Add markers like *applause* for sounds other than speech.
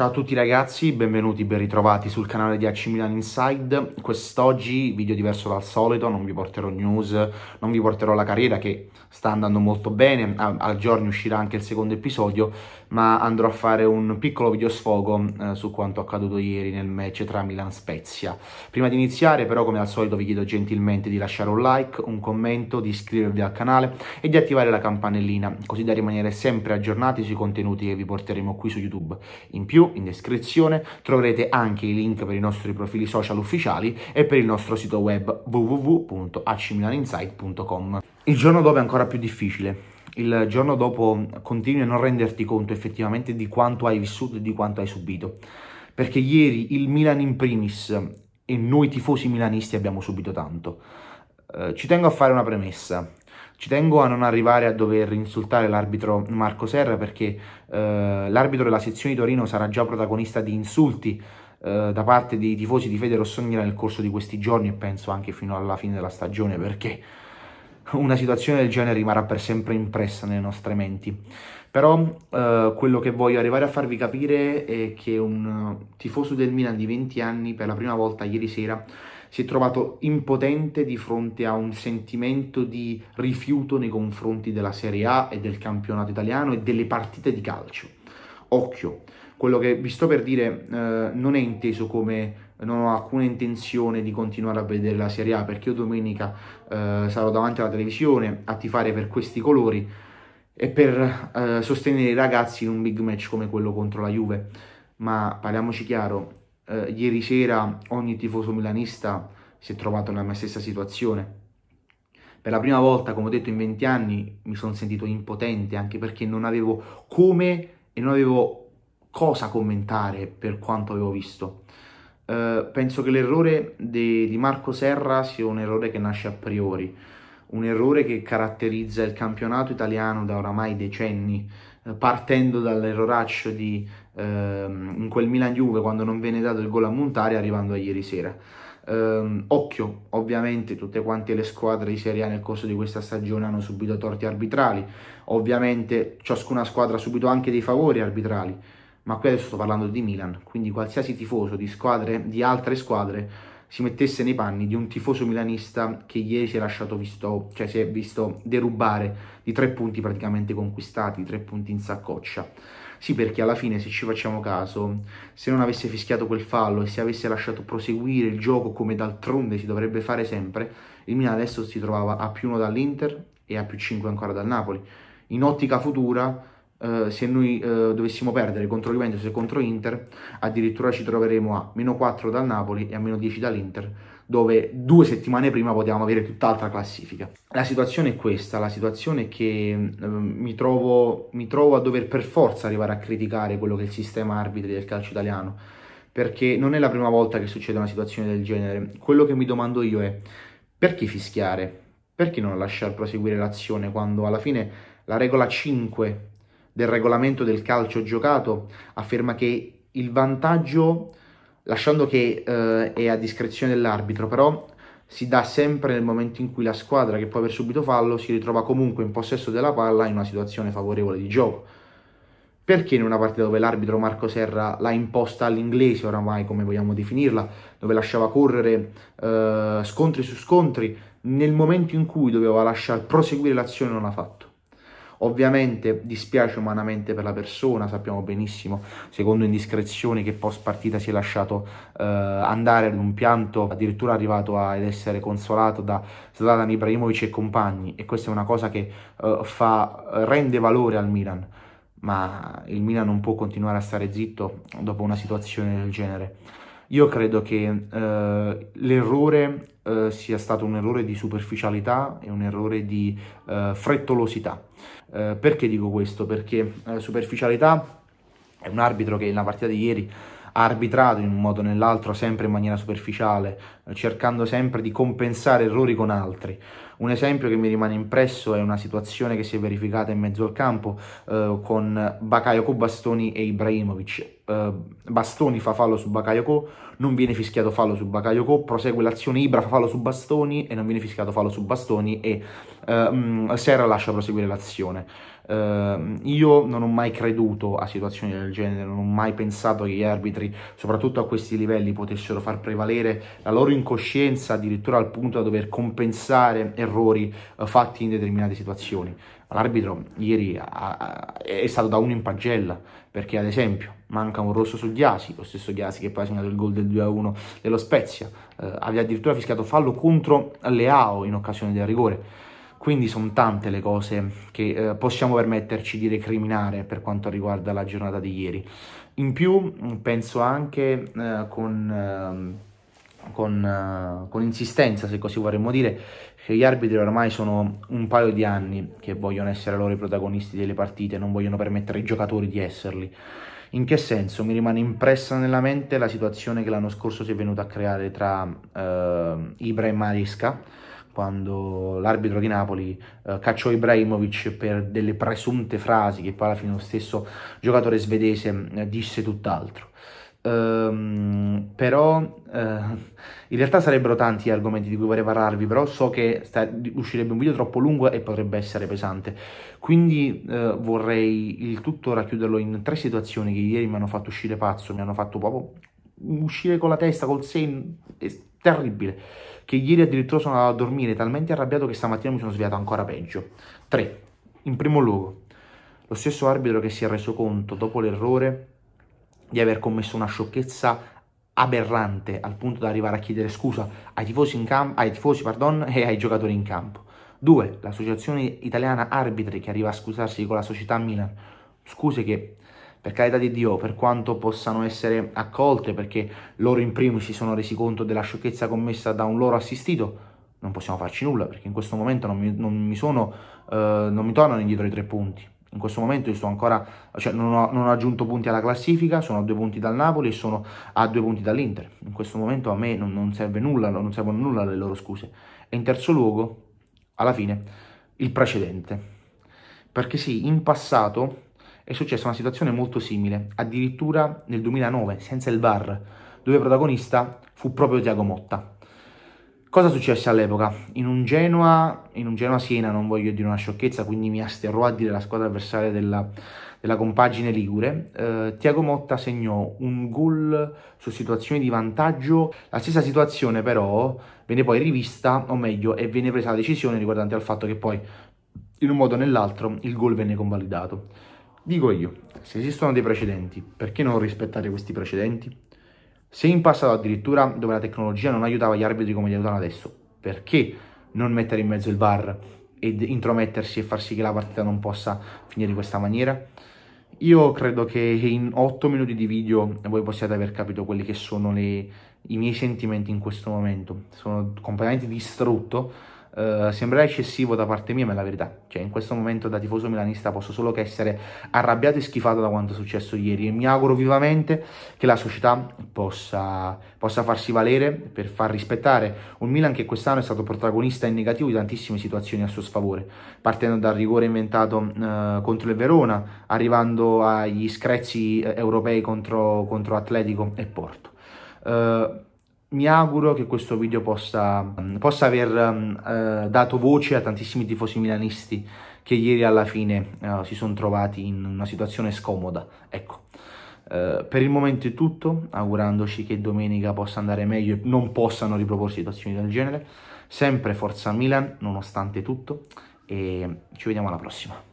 Ciao a tutti ragazzi, benvenuti, ben ritrovati sul canale di AC Milan Inside. Quest'oggi video diverso dal solito, non vi porterò news, non vi porterò la carriera che sta andando molto bene, al giorno uscirà anche il secondo episodio, ma andrò a fare un piccolo video sfogo eh, su quanto accaduto ieri nel match tra Milan Spezia. Prima di iniziare però come al solito vi chiedo gentilmente di lasciare un like, un commento, di iscrivervi al canale e di attivare la campanellina così da rimanere sempre aggiornati sui contenuti che vi porteremo qui su YouTube. In più in descrizione troverete anche i link per i nostri profili social ufficiali e per il nostro sito web www.acmilaninside.com. Il giorno dopo è ancora più difficile il giorno dopo continui a non renderti conto effettivamente di quanto hai vissuto e di quanto hai subito. Perché ieri il Milan in primis e noi tifosi milanisti abbiamo subito tanto. Eh, ci tengo a fare una premessa. Ci tengo a non arrivare a dover insultare l'arbitro Marco Serra perché eh, l'arbitro della sezione di Torino sarà già protagonista di insulti eh, da parte dei tifosi di Fede Rossonera nel corso di questi giorni e penso anche fino alla fine della stagione perché una situazione del genere rimarrà per sempre impressa nelle nostre menti. Però eh, quello che voglio arrivare a farvi capire è che un eh, tifoso del Milan di 20 anni per la prima volta ieri sera si è trovato impotente di fronte a un sentimento di rifiuto nei confronti della Serie A e del campionato italiano e delle partite di calcio. Occhio, quello che vi sto per dire eh, non è inteso come non ho alcuna intenzione di continuare a vedere la Serie A perché io domenica eh, sarò davanti alla televisione a tifare per questi colori e per eh, sostenere i ragazzi in un big match come quello contro la Juve. Ma parliamoci chiaro, eh, ieri sera ogni tifoso milanista si è trovato nella mia stessa situazione. Per la prima volta, come ho detto, in 20 anni mi sono sentito impotente anche perché non avevo come e non avevo cosa commentare per quanto avevo visto. Eh, penso che l'errore de, di Marco Serra sia un errore che nasce a priori, un errore che caratterizza il campionato italiano da oramai decenni, uh, partendo dall'erroraccio di uh, in quel Milan Juve quando non viene dato il gol a Montari arrivando a ieri sera. Ehm, occhio, ovviamente tutte quante le squadre di Serie A nel corso di questa stagione hanno subito torti arbitrali, ovviamente ciascuna squadra ha subito anche dei favori arbitrali ma qui adesso sto parlando di Milan, quindi qualsiasi tifoso di squadre, di altre squadre, si mettesse nei panni di un tifoso milanista che ieri si è lasciato visto, cioè si è visto derubare di tre punti praticamente conquistati, tre punti in saccoccia. Sì, perché alla fine, se ci facciamo caso, se non avesse fischiato quel fallo e se avesse lasciato proseguire il gioco come d'altronde si dovrebbe fare sempre, il Milan adesso si trovava a più 1 dall'Inter e a più 5 ancora dal Napoli. In ottica futura, eh, se noi eh, dovessimo perdere contro Juventus e contro Inter, addirittura ci troveremo a meno 4 dal Napoli e a meno 10 dall'Inter, dove due settimane prima potevamo avere tutt'altra classifica. La situazione è questa, la situazione è che eh, mi, trovo, mi trovo a dover per forza arrivare a criticare quello che è il sistema arbitri del calcio italiano, perché non è la prima volta che succede una situazione del genere. Quello che mi domando io è perché fischiare? Perché non lasciar proseguire l'azione quando alla fine la regola 5 del regolamento del calcio giocato afferma che il vantaggio, lasciando che eh, è a discrezione dell'arbitro, però si dà sempre nel momento in cui la squadra che può aver subito fallo si ritrova comunque in possesso della palla in una situazione favorevole di gioco. Perché in una partita dove l'arbitro Marco Serra l'ha imposta all'inglese, oramai come vogliamo definirla, dove lasciava correre eh, scontri su scontri, nel momento in cui doveva lasciare proseguire l'azione non ha fatto. Ovviamente dispiace umanamente per la persona, sappiamo benissimo, secondo indiscrezioni, che post partita si è lasciato eh, andare ad un pianto, addirittura arrivato ad essere consolato da Zlatan Ibrahimovic e compagni e questa è una cosa che eh, fa, eh, rende valore al Milan ma il Milan non può continuare a stare zitto dopo una situazione del genere. Io credo che eh, l'errore eh, sia stato un errore di superficialità e un errore di eh, frettolosità. Eh, perché dico questo? Perché eh, superficialità è un arbitro che nella partita di ieri ha arbitrato in un modo o nell'altro sempre in maniera superficiale, cercando sempre di compensare errori con altri. Un esempio che mi rimane impresso è una situazione che si è verificata in mezzo al campo eh, con Bakayoko Bastoni e Ibrahimovic. Eh, Bastoni fa fallo su Bakayoko, non viene fischiato fallo su Bakayoko, prosegue l'azione Ibra fa fallo su Bastoni e non viene fischiato fallo su Bastoni e eh, mm, Serra lascia proseguire l'azione. Uh, io non ho mai creduto a situazioni del genere, non ho mai pensato che gli arbitri, soprattutto a questi livelli, potessero far prevalere la loro incoscienza addirittura al punto da dover compensare errori uh, fatti in determinate situazioni. L'arbitro ieri ha, ha, è stato da uno in pagella perché, ad esempio, manca un rosso su Ghiasi, lo stesso Ghiasi che poi ha segnato il gol del 2-1 dello Spezia, uh, aveva addirittura fischiato fallo contro Leao in occasione del rigore. Quindi sono tante le cose che eh, possiamo permetterci di recriminare per quanto riguarda la giornata di ieri. In più mm, penso anche eh, con, ehm, eh, con, con, insistenza, se così vorremmo dire, che gli arbitri ormai sono un paio di anni che vogliono essere loro i protagonisti delle partite, non vogliono permettere ai giocatori di esserli. In che senso? Mi rimane impressa nella mente la situazione che l'anno scorso si è venuta a creare tra ehm, Ibra e Marisca quando l'arbitro di Napoli eh, cacciò Ibrahimovic per delle presunte frasi che poi alla fine lo stesso giocatore svedese eh, disse tutt'altro. Um, però uh, in realtà sarebbero tanti gli argomenti di cui vorrei parlarvi però so che sta, uscirebbe un video troppo lungo e potrebbe essere pesante quindi uh, vorrei il tutto racchiuderlo in tre situazioni che ieri mi hanno fatto uscire pazzo mi hanno fatto proprio uscire con la testa, col senno, è terribile, che ieri addirittura sono andato a dormire talmente arrabbiato che stamattina mi sono svegliato ancora peggio. 3. In primo luogo, lo stesso arbitro che si è reso conto dopo l'errore di aver commesso una sciocchezza aberrante al punto da arrivare a chiedere scusa ai tifosi, camp- ai tifosi pardon, *laughs* e ai giocatori in campo. 2. L'associazione italiana arbitri che arriva a scusarsi con la società Milan, scuse che per carità di Dio, per quanto possano essere accolte, perché loro in primis si sono resi conto della sciocchezza commessa da un loro assistito, non possiamo farci nulla, perché in questo momento non mi, non mi, sono, eh, non mi tornano indietro i tre punti. In questo momento io sto ancora, cioè non ho, non ho, aggiunto punti alla classifica, sono a due punti dal Napoli e sono a due punti dall'Inter. In questo momento a me non, non serve nulla, non servono nulla le loro scuse. E in terzo luogo, alla fine, il precedente. Perché sì, in passato è successa una situazione molto simile, addirittura nel 2009, senza il VAR, dove protagonista fu proprio Tiago Motta. Cosa successe all'epoca? In un Genoa, in un Genoa Siena, non voglio dire una sciocchezza, quindi mi asterrò a dire la squadra avversaria della, della compagine Ligure, eh, Tiago Motta segnò un gol su situazioni di vantaggio. La stessa situazione però venne poi rivista, o meglio, e venne presa la decisione riguardante al fatto che poi in un modo o nell'altro il gol venne convalidato. Dico io, se esistono dei precedenti, perché non rispettare questi precedenti? Se in passato addirittura dove la tecnologia non aiutava gli arbitri come li aiutano adesso, perché non mettere in mezzo il VAR ed intromettersi e far sì che la partita non possa finire in questa maniera? Io credo che in 8 minuti di video voi possiate aver capito quelli che sono le, i miei sentimenti in questo momento. Sono completamente distrutto Uh, sembrerà eccessivo da parte mia, ma è la verità. Cioè, in questo momento da tifoso milanista posso solo che essere arrabbiato e schifato da quanto è successo ieri e mi auguro vivamente che la società possa, possa farsi valere per far rispettare un Milan che quest'anno è stato protagonista in negativo di tantissime situazioni a suo sfavore, partendo dal rigore inventato uh, contro il Verona, arrivando agli screzzi eh, europei contro, contro Atletico e Porto. Uh, mi auguro che questo video possa, possa aver ehm, eh, dato voce a tantissimi tifosi milanisti che ieri alla fine eh, si sono trovati in una situazione scomoda. Ecco, eh, per il momento è tutto, augurandoci che domenica possa andare meglio e non possano riproporsi situazioni del genere. Sempre Forza Milan, nonostante tutto, e ci vediamo alla prossima.